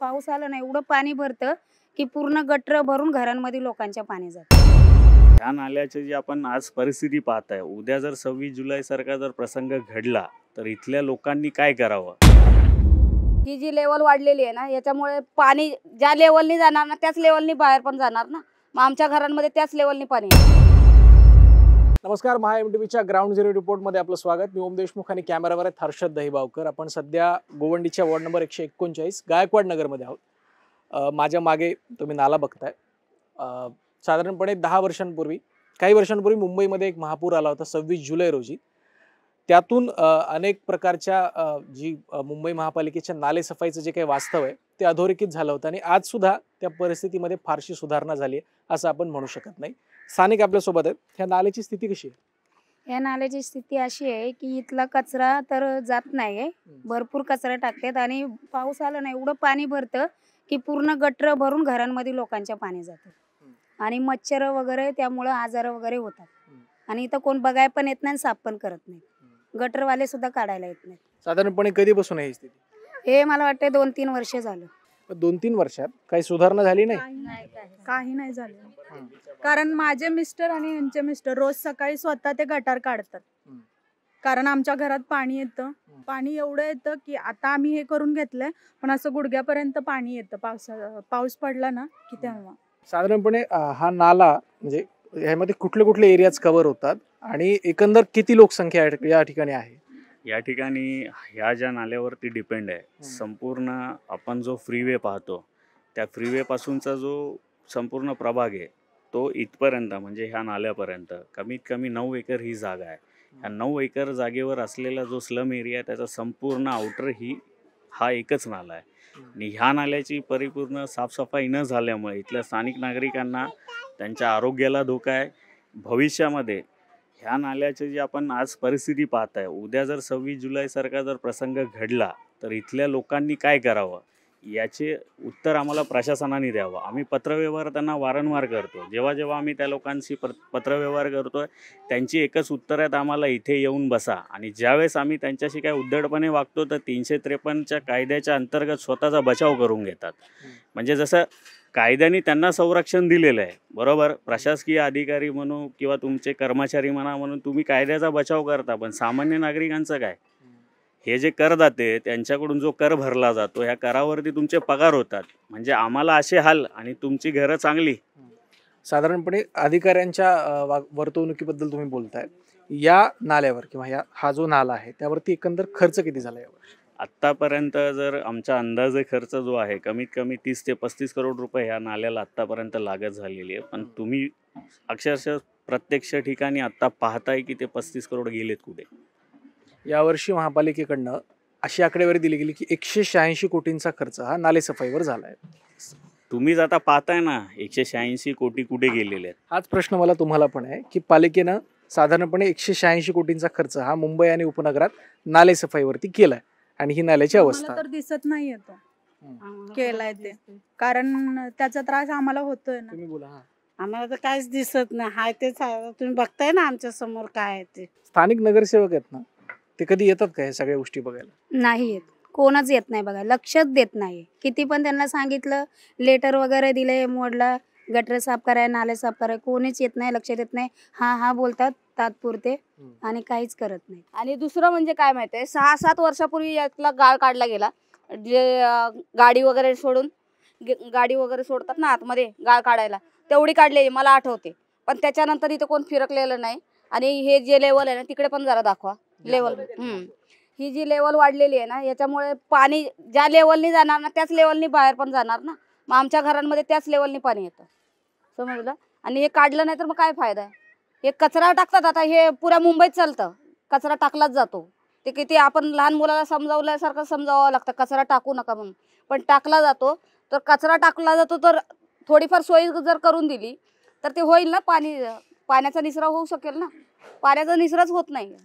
पाऊस आला ना एवढं पाणी भरत की पूर्ण गटर भरून घरांमध्ये लोकांच्या पाणी जात ह्या नाल्याची जी आपण आज परिस्थिती पाहत आहे उद्या जर सव्वीस जुलै सारखा जर प्रसंग घडला तर इथल्या लोकांनी काय करावं ही जी लेवल वाढलेली आहे ना याच्यामुळे पाणी ज्या लेवलनी जाणार ना त्याच लेवलनी बाहेर पण जाणार ना मग आमच्या घरांमध्ये त्याच लेवलनी पाणी नमस्कार महा एम टी व्हीच्या ग्राउंड झिरो रिपोर्टमध्ये आपलं स्वागत मी ओम देशमुख आणि कॅमेरावर आहेत हर्षद दहीबावकर आपण सध्या गोवंडीच्या वॉर्ड नंबर एकशे एकोणचाळीस गायकवाड नगरमध्ये आहोत माझ्या मागे तुम्ही नाला बघताय साधारणपणे दहा वर्षांपूर्वी काही वर्षांपूर्वी मुंबईमध्ये एक महापूर आला होता सव्वीस जुलै रोजी त्यातून अनेक प्रकारच्या जी मुंबई महापालिकेच्या सफाईचं जे काही वास्तव आहे ते अधोरेखित झालं होतं आणि सुद्धा त्या परिस्थितीमध्ये फारशी सुधारणा झाली आहे असं आपण म्हणू शकत नाही स्थानिक सोबत आहेत ह्या नाल्याची स्थिती कशी आहे या नाल्याची स्थिती अशी आहे की इथला कचरा तर जात नाही भरपूर कचरा टाकतात आणि पाऊस आला नाही एवढं पाणी भरतं की पूर्ण गटर भरून घरांमध्ये लोकांच्या पाणी जातं आणि मच्छर वगैरे त्यामुळं आजार वगैरे होतात आणि इथं कोण बघाय पण येत नाही साफ पण करत नाही गटरवाले सुद्धा काढायला येत नाही साधारणपणे कधीपासून आहे हे मला वाटतं दोन तीन वर्ष झालं दोन तीन वर्षात काही सुधारणा झाली नाही काही नाही झालं कारण माझे मिस्टर आणि यांचे मिस्टर रोज सकाळी स्वतः ते गटार काढतात कारण आमच्या घरात पाणी येतं पाणी एवढं येतं की आता आम्ही हे करून घेतलंय पण असं गुडघ्यापर्यंत पाणी येतं पावसा पाऊस पडला ना की तेव्हा साधारणपणे हा नाला म्हणजे ह्यामध्ये कुठले कुठले एरियाज कव्हर होतात आणि एकंदर किती लोकसंख्या या ठिकाणी आहे या ठिकाणी ह्या ज्या नाल्यावरती डिपेंड आहे संपूर्ण आपण जो फ्रीवे पाहतो त्या फ्रीवेपासूनचा जो संपूर्ण प्रभाग आहे तो इथपर्यंत म्हणजे ह्या नाल्यापर्यंत कमीत कमी नऊ एकर ही जागा आहे ह्या नऊ एकर जागेवर असलेला जो स्लम एरिया आहे त्याचा संपूर्ण आउटर ही हा एकच नाला आहे आणि ह्या नाल्याची परिपूर्ण साफसफाई न झाल्यामुळे इथल्या स्थानिक नागरिकांना त्यांच्या आरोग्याला धोका आहे भविष्यामध्ये ह्या नाल्याची जी आपण आज परिस्थिती पाहताय उद्या जर सव्वीस जुलैसारखा जर प्रसंग घडला तर इथल्या लोकांनी काय करावं याचे उत्तर आम्हाला प्रशासनाने द्यावं आम्ही पत्रव्यवहार त्यांना वारंवार करतो जेव्हा जेव्हा आम्ही त्या लोकांशी पत्रव्यवहार करतो त्यांची एकच उत्तर आहेत आम्हाला इथे येऊन बसा आणि ज्यावेळेस आम्ही त्यांच्याशी काय उद्धडपणे वागतो तर तीनशे त्रेपन्नच्या कायद्याच्या अंतर्गत स्वतःचा बचाव करून घेतात म्हणजे जसं कायद्याने त्यांना संरक्षण दिलेलं आहे बरोबर प्रशासकीय अधिकारी म्हणू किंवा तुमचे कर्मचारी म्हणा म्हणून तुम्ही कायद्याचा बचाव करता पण सामान्य नागरिकांचं काय हे जे करदाते त्यांच्याकडून जो कर भरला जातो ह्या करावरती तुमचे पगार होतात म्हणजे आम्हाला असे हाल आणि तुमची घरं चांगली साधारणपणे अधिकाऱ्यांच्या वर्तवणुकीबद्दल तुम्ही बोलताय या नाल्यावर किंवा या हा जो नाला आहे त्यावरती एकंदर खर्च किती झाला यावर आत्तापर्यंत जर आमचा अंदाजे खर्च जो आहे कमीत कमी तीस ते पस्तीस करोड रुपये ह्या नाल्याला आत्तापर्यंत लागत झालेली आहे पण तुम्ही अक्षरशः प्रत्यक्ष ठिकाणी आत्ता पाहताय की ते पस्तीस करोड गेलेत कुठे यावर्षी महापालिकेकडनं अशी आकडेवारी दिली गेली की एकशे शहाऐंशी कोटींचा खर्च हा नालेसफाईवर झाला आहे तुम्ही आता पाहताय ना एकशे शहाऐंशी कोटी कुठे गेलेले आहेत हाच प्रश्न मला तुम्हाला पण आहे की पालिकेनं साधारणपणे एकशे शहाऐंशी कोटींचा खर्च हा मुंबई आणि उपनगरात नालेसफाईवरती केला आहे आणि ही नाल्याची अवस्था तर दिसत नाही येतो केलाय ते कारण त्याचा त्रास आम्हाला होतोय ना आम्हाला तर काहीच दिसत नाही हाय तेच तुम्ही बघताय ना आमच्या समोर काय आहे ते स्थानिक नगरसेवक आहेत ना ते कधी येतात का सगळ्या गोष्टी बघायला नाही येत कोणच येत नाही बघा लक्षच देत नाही किती पण त्यांना सांगितलं लेटर वगैरे दिले मोडला गटर साफ कराय नाले साफ कराय कोणीच येत नाही लक्षात येत नाही हा हा बोलतात तात्पुरते आणि काहीच करत नाही आणि दुसरं म्हणजे काय माहिती आहे सहा सात वर्षापूर्वी यातला गाळ काढला गेला जे गाडी वगैरे सोडून गाडी वगैरे सोडतात ना आतमध्ये गाळ काढायला तेवढी काढलेली मला आठवते पण त्याच्यानंतर इथं कोण फिरकलेलं नाही आणि हे जे लेवल आहे ना तिकडे पण जरा दाखवा लेवल ही जी लेवल वाढलेली आहे ना याच्यामुळे पाणी ज्या लेवलनी जाणार ना त्याच लेवलनी बाहेर पण जाणार ना मग आमच्या घरांमध्ये त्याच लेवलनी पाणी येतं समजलं आणि हे काढलं नाही तर मग काय फायदा आहे हे कचरा टाकतात आता हे पुऱ्या मुंबईत चालतं कचरा टाकलाच जातो ते किती आपण लहान मुलाला समजावल्यासारखं समजावं लागतं कचरा टाकू नका म्हणून पण टाकला जातो तर कचरा टाकला जातो तर थोडीफार सोयी जर करून दिली तर ते होईल ना पाणी पाण्याचा निसरा होऊ शकेल ना पाण्याचा निसराच होत नाही